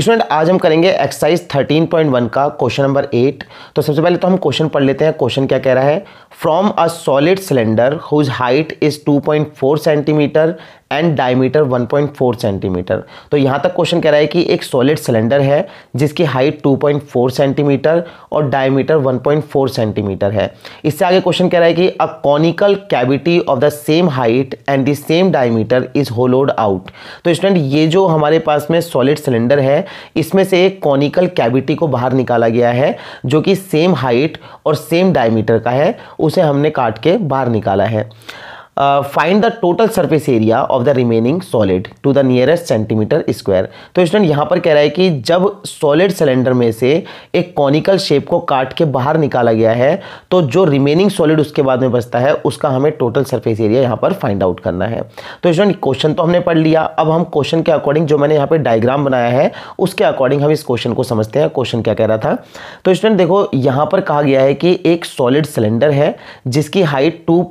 student आज हम करेंगे एक्सरसाइज 13.1 का क्वेश्चन नंबर एट तो सबसे पहले तो हम क्वेश्चन पढ़ लेते हैं क्वेश्चन क्या कह रहा है from a solid cylinder whose height is 2.4 centimetre and diameter 1.4 centimetre तो यहाँ तक क्वेश्चन कह रहा है कि एक सॉलिड सिलेंडर है जिसकी हाइट 2.4 सेंटीमीटर और डायमीटर 1.4 सेंटीमीटर है इससे आगे क्वेश्चन कह रहा है कि a conical cavity of the same height and the same diameter is hollowed out तो स्टूडेंट ये जो हमारे पास में सॉलिड सिलेंडर है इसमें से एक कॉनिकल कैविटी को बाहर निकाला गया है जो कि सेम हाइट और सेम डायमीटर का है उसे हमने काट के बाहर निकाला है find the total surface area of the remaining solid to the nearest centimetre square तो स्टूडेंट यहाँ पर कह रहा है कि जब सॉलिड सिलेंडर में से एक कॉनिकल शेप को काट के बाहर निकाला गया है तो जो रिमेनिंग सॉलिड उसके बाद में बचता है उसका हमें टोटल सर्फेस एरिया यहाँ पर फाइंड आउट करना है तो स्टूडेंट क्वेश्चन तो हमने पढ़ लिया अब हम क्वेश्चन के अकॉर्डिंग जो मैंने यहाँ पर डायग्राम बनाया है उसके अकॉर्डिंग हम इस क्वेश्चन को समझते हैं क्वेश्चन क्या कह रहा था तो स्टूडेंट देखो यहाँ पर कहा गया है कि एक सॉलिड सिलेंडर है जिसकी हाइट टू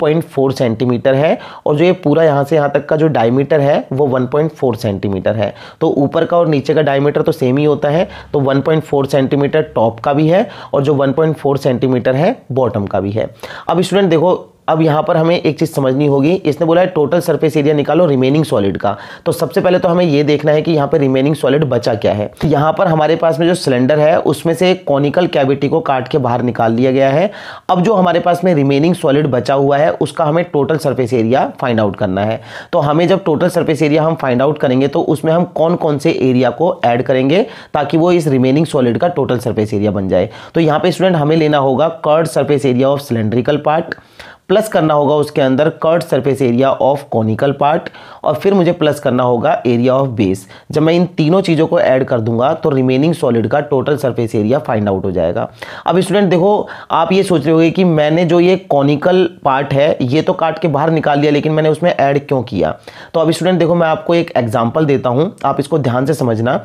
सेंटीमीटर सेंटीमीटर है और जो ये पूरा यहाँ से यहाँ तक का जो डायमीटर है वो 1.4 सेंटीमीटर है तो ऊपर का और नीचे का डायमीटर तो सेम ही होता है तो 1.4 सेंटीमीटर टॉप का भी है और जो 1.4 सेंटीमीटर है बॉटम का भी है अब स्टूडेंट देखो अब यहाँ पर हमें एक चीज़ समझनी होगी इसने बोला है टोटल सरफेस एरिया निकालो रिमेनिंग सॉलिड का तो सबसे पहले तो हमें यह देखना है कि यहाँ पर रिमेनिंग सॉलिड बचा क्या है तो यहाँ पर हमारे पास में जो सिलेंडर है उसमें से कॉनिकल कैविटी को काट के बाहर निकाल लिया गया है अब जो हमारे पास में रिमेनिंग सॉलिड बचा हुआ है उसका हमें total surface area find out करना है तो हमें जब टोटल सर्फेस एरिया हम फाइंड आउट करेंगे तो उसमें हम कौन कौन से एरिया को ऐड करेंगे ताकि वो इस रिमेनिंग सॉलिड का टोटल सर्फेस एरिया बन जाए तो यहाँ पे स्टूडेंट हमें लेना होगा curved surface area of cylindrical part plus करना होगा उसके अंदर curved surface area of conical part और फिर मुझे प्लस करना होगा एरिया ऑफ बेस जब मैं इन तीनों चीज़ों को ऐड कर दूंगा तो रिमेनिंग सॉलिड का total surface area find out हो जाएगा अब स्टूडेंट देखो आप ये सोच रहे हो कि मैंने जो ये कॉनिकल पार्ट है ये तो काट के बाहर निकाल लिया लेकिन मैंने उसमें ऐड क्यों किया तो अब स्टूडेंट देखो मैं आपको एक एग्जाम्पल देता हूँ आप इसको ध्यान से समझना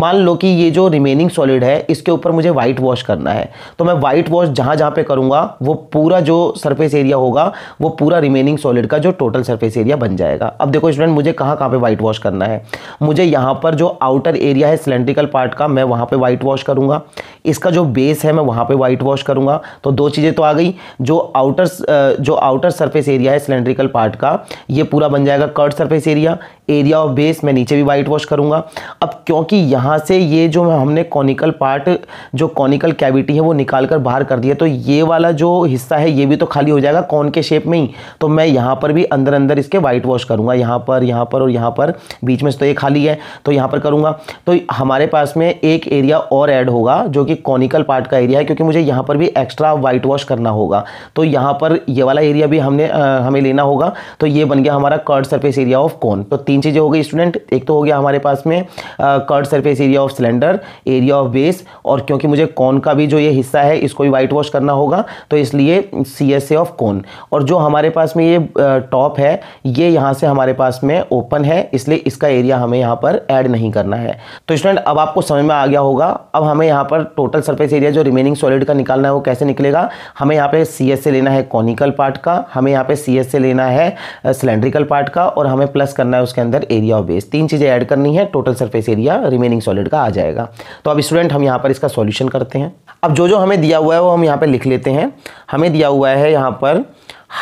मान लो कि ये जो रिमेनिंग सॉलिड है इसके ऊपर मुझे वाइट वॉश करना है तो मैं वाइट वॉश जहाँ जहाँ पे करूँगा वो पूरा जो सर्फेस एरिया होगा वो पूरा रिमेनिंग सॉलिड का जो टोटल सरफेस एरिया बन जाएगा अब देखो स्टूडेंट मुझे कहाँ कहाँ पे वाइट वॉश करना है मुझे यहाँ पर जो आउटर एरिया है सिलेंड्रिकल पार्ट का मैं वहाँ पे वाइट वॉश करूँगा इसका जो बेस है मैं वहाँ पे वाइट वॉश करूँगा तो दो चीज़ें तो आ गई जो आउटर जो आउटर सरफेस एरिया है सिलेंड्रिकल पार्ट का ये पूरा बन जाएगा curved surface area area of base मैं नीचे भी वाइट वॉश करूँगा अब क्योंकि यहाँ से ये जो हमने कॉनिकल पार्ट जो कॉनिकल कैविटी है वो निकाल कर बाहर कर दिया तो ये वाला जो हिस्सा है ये भी तो खाली हो जाएगा कौन के शेप में ही तो मैं यहाँ पर भी अंदर अंदर इसके वाइट वॉश करूँगा यहाँ पर यहाँ पर और यहाँ पर बीच में तो ये खाली है तो यहाँ पर करूँगा तो हमारे पास में एक एरिया और ऐड होगा जो कि कॉनिकल पार्ट का एरिया है क्योंकि मुझे यहाँ पर भी एक्स्ट्रा वाइट वॉश करना होगा तो यहाँ पर ये वाला एरिया भी हमने आ, हमें लेना होगा तो ये बन गया हमारा curved surface area of cone तो तीन चीज़ें हो गई स्टूडेंट एक तो हो गया हमारे पास में curved surface area of cylinder area of base और क्योंकि मुझे कॉन का भी जो ये हिस्सा है इसको भी वाइट वॉश करना होगा तो इसलिए सी ऑफ कॉन और जो हमारे पास में ये टॉप है ये यहाँ से हमारे पास में ओपन है इसलिए इसका एरिया हमें यहाँ पर ऐड नहीं करना है तो स्टूडेंट अब आपको समझ में आ गया होगा अब हमें यहाँ पर टोटल सरफेस एरिया जो रिमेनिंग सॉलिड का निकालना है वो कैसे निकलेगा हमें यहाँ पे सी से लेना है कॉनिकल पार्ट का हमें यहाँ पे सी से लेना है सिलेंड्रिकल पार्ट का और हमें प्लस करना है उसके अंदर एरिया ऑफ बेस तीन चीज़ें ऐड करनी है total surface area remaining solid का आ जाएगा तो अब स्टूडेंट हम यहाँ पर इसका सॉल्यूशन करते हैं अब जो जो हमें दिया हुआ है वो हम यहाँ पर लिख लेते हैं हमें दिया हुआ है यहाँ पर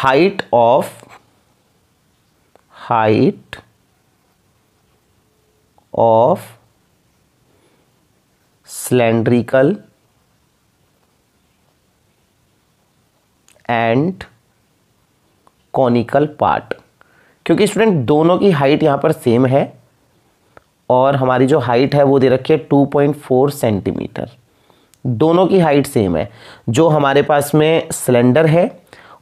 height of height of cylindrical and conical part क्योंकि स्टूडेंट दोनों की हाइट यहाँ पर सेम है और हमारी जो हाइट है वो दे रखी है 2.4 सेंटीमीटर दोनों की हाइट सेम है जो हमारे पास में सिलेंडर है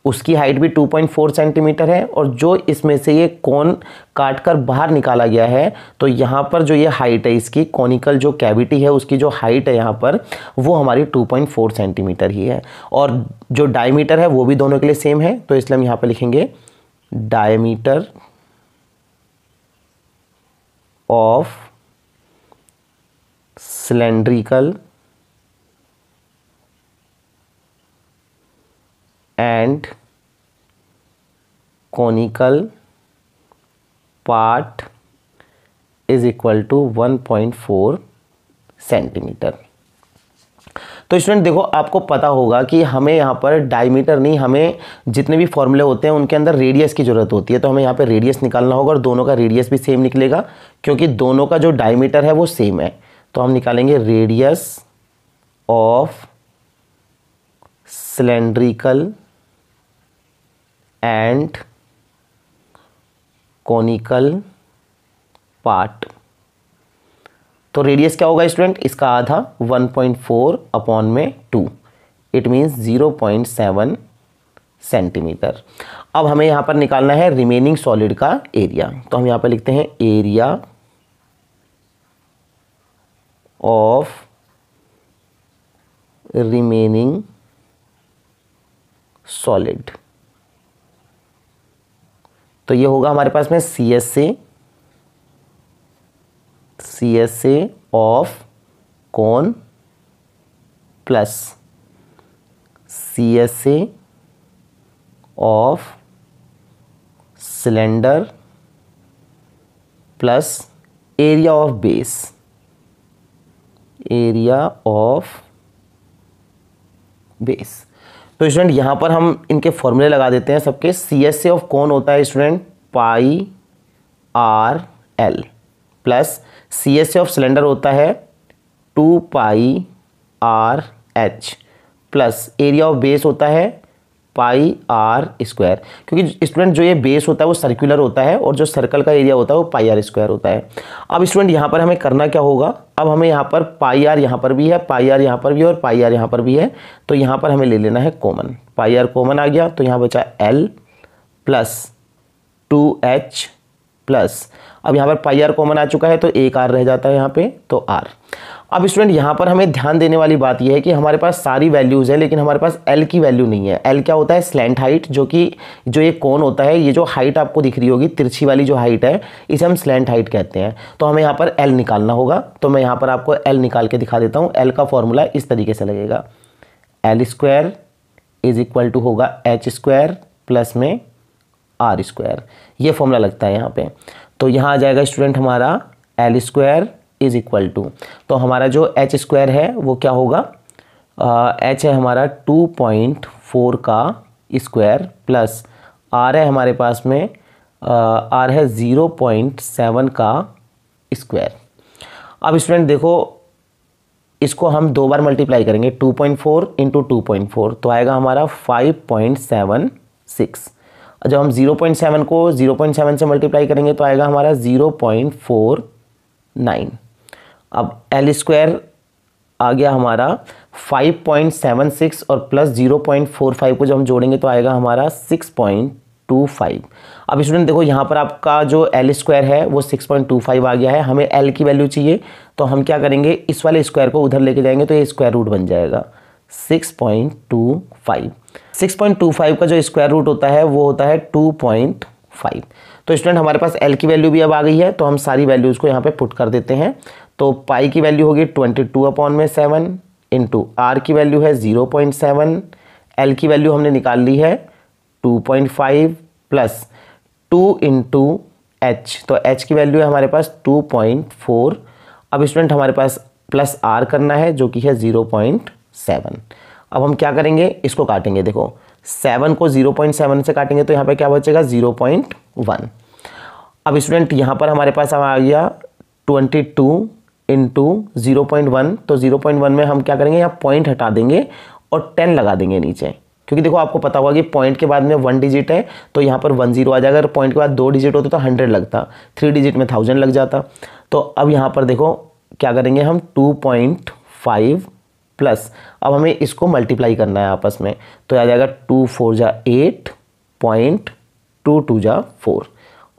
उसकी हाइट भी 2.4 सेंटीमीटर है और जो इसमें से ये कोन काट कर बाहर निकाला गया है तो यहाँ पर जो ये हाइट है इसकी कॉनिकल जो कैविटी है उसकी जो हाइट है यहाँ पर वो हमारी 2.4 सेंटीमीटर ही है और जो डायमीटर है वो भी दोनों के लिए सेम है तो इसलिए हम यहाँ पर लिखेंगे diameter of cylindrical part is equal to one point 1.4 centimetre तो स्टूडेंट देखो आपको पता होगा कि हमें यहाँ पर डायमीटर नहीं हमें जितने भी फॉर्मूले होते हैं उनके अंदर रेडियस की ज़रूरत होती है तो हमें यहाँ पर रेडियस निकालना होगा और दोनों का रेडियस भी सेम निकलेगा क्योंकि दोनों का जो डायमीटर है वो सेम है तो हम निकालेंगे radius of cylindrical and conical part तो रेडियस क्या होगा स्टूडेंट इसका आधा 1.4 अपॉन में 2 इट मीन्स 0.7 सेंटीमीटर अब हमें यहां पर निकालना है रिमेनिंग सॉलिड का एरिया तो हम यहां पर लिखते हैं एरिया ऑफ रिमेनिंग सॉलिड तो ये होगा हमारे पास में C S C C S C of cone plus C S C of cylinder plus area of base area of base तो स्टूडेंट यहाँ पर हम इनके फॉर्मूले लगा देते हैं सबके सी एस ए ऑफ कौन होता है student pi r l plus C S A of cylinder होता है two pi r h plus area of base होता है पाई आर स्क्वायर क्योंकि स्टूडेंट जो ये बेस होता है वो सर्कुलर होता है और जो सर्कल का एरिया होता है वो पाई आर स्क्वायर होता है अब स्टूडेंट यहाँ पर हमें करना क्या होगा अब हमें यहाँ पर पाई आर यहाँ पर भी है पाई आर यहाँ पर भी है और पाई आर यहाँ पर भी है तो यहाँ पर हमें ले लेना है कॉमन पाई आर कॉमन आ गया तो यहाँ बचा l plus two h plus अब यहाँ पर पाई आर कॉमन आ चुका है तो एक आर रह जाता है यहाँ पर तो आर अब स्टूडेंट यहाँ पर हमें ध्यान देने वाली बात यह है कि हमारे पास सारी वैल्यूज़ हैं लेकिन हमारे पास एल की वैल्यू नहीं है एल क्या होता है स्लेंट हाइट जो कि जो ये कौन होता है ये जो हाइट आपको दिख रही होगी तिरछी वाली जो हाइट है इसे हम स्लेंट हाइट कहते हैं तो हमें यहाँ पर एल निकालना होगा तो मैं यहाँ पर आपको एल निकाल के दिखा देता हूँ एल का फॉर्मूला इस तरीके से लगेगा l square is equal to होगा एच स्क्वायर प्लस में आर स्क्वायर ये फॉर्मूला लगता है यहाँ पे तो यहाँ आ जाएगा स्टूडेंट हमारा l square is equal to तो हमारा जो एच स्क्वायर है वो क्या होगा एच uh, है हमारा टू पॉइंट फोर का स्क्वायर प्लस आर है हमारे पास में आर uh, है ज़ीरो पॉइंट सेवन का स्क्वायर अब स्टूडेंट देखो इसको हम दो बार मल्टीप्लाई करेंगे two point four into two point four तो आएगा हमारा फाइव पॉइंट सेवन सिक्स जब हम ज़ीरो पॉइंट सेवन को ज़ीरो पॉइंट सेवन से मल्टीप्लाई करेंगे तो आएगा हमारा ज़ीरो पॉइंट फोर नाइन अब एल स्क्वायर आ गया हमारा 5.76 और प्लस 0.45 को जब हम जोड़ेंगे तो आएगा हमारा 6.25 अब स्टूडेंट देखो यहाँ पर आपका जो एल स्क्वायर है वो 6.25 आ गया है हमें एल की वैल्यू चाहिए तो हम क्या करेंगे इस वाले स्क्वायर को उधर लेके जाएंगे तो ये स्क्वायर रूट बन जाएगा 6.25 6.25 का जो स्क्वायर रूट होता है वो होता है टू तो स्टूडेंट हमारे पास एल की वैल्यू भी अब आ गई है तो हम सारी वैल्यूज़ को यहाँ पे पुट कर देते हैं तो पाई की वैल्यू होगी ट्वेंटी टू अपॉन में सेवन इंटू आर की वैल्यू है ज़ीरो पॉइंट सेवन एल की वैल्यू हमने निकाल ली है two point five plus two into h तो एच की वैल्यू है हमारे पास टू पॉइंट फोर अब स्टूडेंट हमारे पास प्लस आर करना है जो कि है ज़ीरो पॉइंट सेवन अब हम क्या करेंगे इसको काटेंगे देखो सेवन को ज़ीरो पॉइंट सेवन से काटेंगे तो यहाँ पे क्या बचेगा ज़ीरो पॉइंट वन अब स्टूडेंट यहाँ पर हमारे पास आ गया twenty two into zero point one तो ज़ीरो पॉइंट वन में हम क्या करेंगे यहाँ पॉइंट हटा देंगे और टेन लगा देंगे नीचे क्योंकि देखो आपको पता होगा कि पॉइंट के बाद में वन डिजिट है तो यहाँ पर वन जीरो आ जाएगा अगर पॉइंट के बाद दो डिजिट होते तो हंड्रेड लगता थ्री डिजिट में थाउजेंड लग जाता तो अब यहाँ पर देखो क्या करेंगे हम टू पॉइंट फाइव प्लस अब हमें इसको मल्टीप्लाई करना है आपस में तो आ जाएगा टू फोर जा एट पॉइंट टू टू जा फोर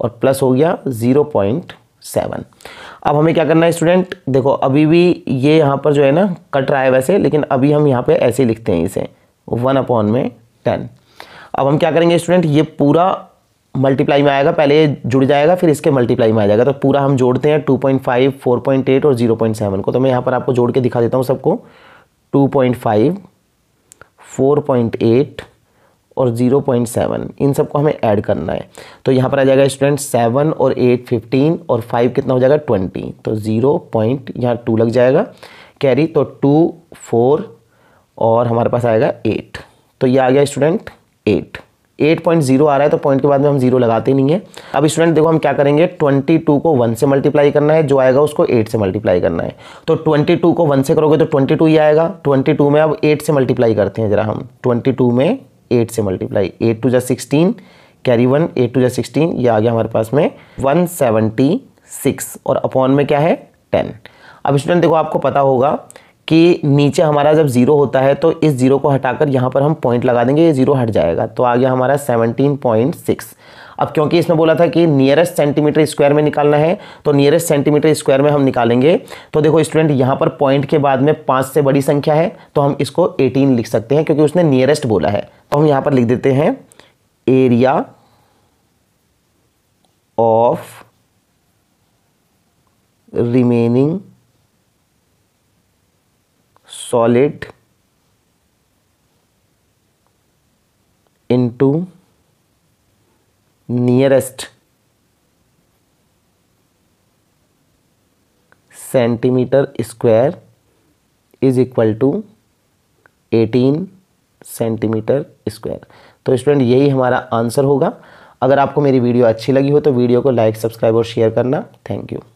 और प्लस हो गया ज़ीरो पॉइंट सेवन अब हमें क्या करना है स्टूडेंट देखो अभी भी ये यहाँ पर जो है ना कट रहा है वैसे लेकिन अभी हम यहाँ पे ऐसे ही लिखते हैं इसे वन अपॉन में टेन अब हम क्या करेंगे स्टूडेंट ये पूरा मल्टीप्लाई में आएगा पहले ये जुड़ जाएगा फिर इसके मल्टीप्लाई में आ जाएगा तो पूरा हम जोड़ते हैं two point five four point eight और जीरो पॉइंट सेवन को तो मैं यहाँ पर आपको जोड़ के दिखा देता हूँ सबको two point five four point eight और ज़ीरो पॉइंट सेवन इन सबको हमें ऐड करना है तो यहाँ पर आ जाएगा स्टूडेंट सेवन और एट फिफ्टीन और फाइव कितना हो जाएगा ट्वेंटी तो ज़ीरो पॉइंट यहाँ टू लग जाएगा कैरी तो टू फोर और हमारे पास आएगा एट तो ये आ गया student eight eight point zero आ रहा है तो पॉइंट के बाद में हम जीरो लगाते नहीं है अब स्टूडेंट देखो हम क्या करेंगे ट्वेंटी टू को वन से मल्टीप्लाई करना है जो आएगा उसको एट से मल्टीप्लाई करना है तो ट्वेंटी टू को वन से करोगे तो ट्वेंटी टू ही आएगा ट्वेंटी टू में अब एट से मल्टीप्लाई करते हैं जरा हम ट्वेंटी टू में एट से मल्टीप्लाई एट टू जै sixteen carry one eight two जै सिक्सटीन ये आ गया हमारे पास में वन सेवेंटी सिक्स और अपॉन में क्या है टेन अब स्टूडेंट देखो आपको पता होगा कि नीचे हमारा जब ज़ीरो होता है तो इस ज़ीरो को हटाकर यहाँ पर हम पॉइंट लगा देंगे ये ज़ीरो हट जाएगा तो आ गया हमारा सेवनटीन पॉइंट सिक्स अब क्योंकि इसमें बोला था कि नियरेस्ट सेंटीमीटर स्क्वायर में निकालना है तो नियरेस्ट सेंटीमीटर स्क्वायर में हम निकालेंगे तो देखो स्टूडेंट यहाँ पर पॉइंट के बाद में पाँच से बड़ी संख्या है तो हम इसको एटीन लिख सकते हैं क्योंकि उसने नियरेस्ट बोला है तो हम यहां पर लिख देते हैं area of remaining solid into nearest centimetre square is equal to eighteen centimetre square तो स्टूडेंट यही हमारा आंसर होगा अगर आपको मेरी वीडियो अच्छी लगी हो तो वीडियो को लाइक सब्सक्राइब और शेयर करना थैंक यू